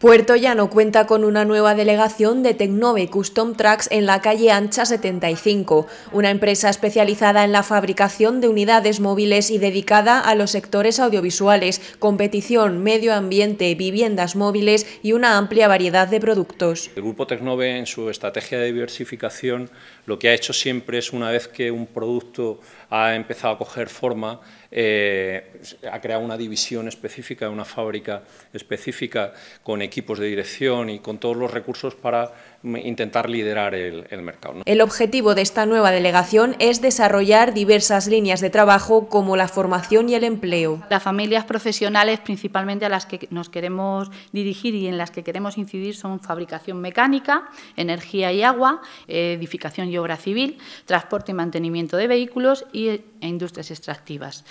Puerto Llano cuenta con una nueva delegación de Tecnove Custom Trucks en la calle Ancha 75, una empresa especializada en la fabricación de unidades móviles y dedicada a los sectores audiovisuales, competición, medio ambiente, viviendas móviles y una amplia variedad de productos. El grupo Tecnove en su estrategia de diversificación lo que ha hecho siempre es una vez que un producto ha empezado a coger forma, eh, ha creado una división específica, una fábrica específica con equipos de dirección y con todos los recursos para intentar liderar el, mercado. El objetivo de esta nueva delegación es desarrollar diversas líneas de trabajo como la formación y el empleo. Las familias profesionales principalmente a las que nos queremos dirigir y en las que queremos incidir son fabricación mecánica, energía y agua, edificación y obra civil, transporte y mantenimiento de vehículos y, e industrias extractivas.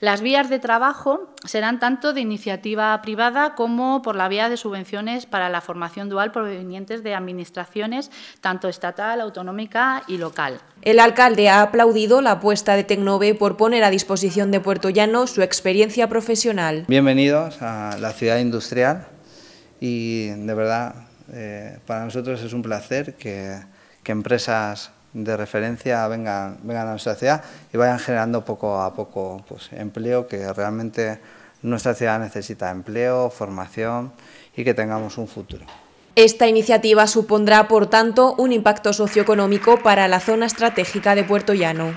Las vías de trabajo serán tanto de iniciativa privada como por la vía de subvenciones para la formación dual provenientes de administración tanto estatal, autonómica y local. El alcalde ha aplaudido la apuesta de Tecnove por poner a disposición de Puerto Llano su experiencia profesional. Bienvenidos a la ciudad industrial y de verdad eh, para nosotros es un placer que, empresas de referencia vengan, vengan, a nuestra ciudad y vayan generando poco a poco pues, empleo que realmente nuestra ciudad necesita empleo, formación y que tengamos un futuro. Esta iniciativa supondrá, por tanto, un impacto socioeconómico para la zona estratégica de Puerto Llano.